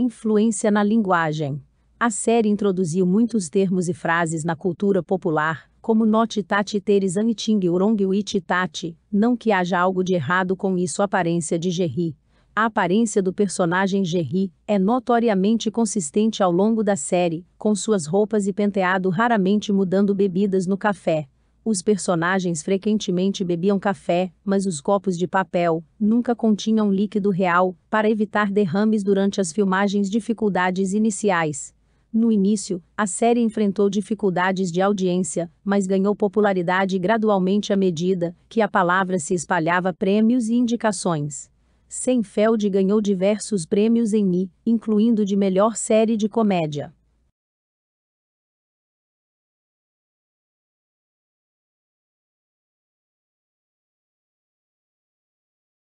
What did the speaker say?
Influência na linguagem. A série introduziu muitos termos e frases na cultura popular, como noti Tati Teres Aniting Urong Wit Tati, não que haja algo de errado com isso. A aparência de Jerry. A aparência do personagem Jerry é notoriamente consistente ao longo da série, com suas roupas e penteado raramente mudando bebidas no café. Os personagens frequentemente bebiam café, mas os copos de papel nunca continham líquido real, para evitar derrames durante as filmagens dificuldades iniciais. No início, a série enfrentou dificuldades de audiência, mas ganhou popularidade gradualmente à medida que a palavra se espalhava prêmios e indicações. Seinfeld ganhou diversos prêmios em Emmy, incluindo de melhor série de comédia.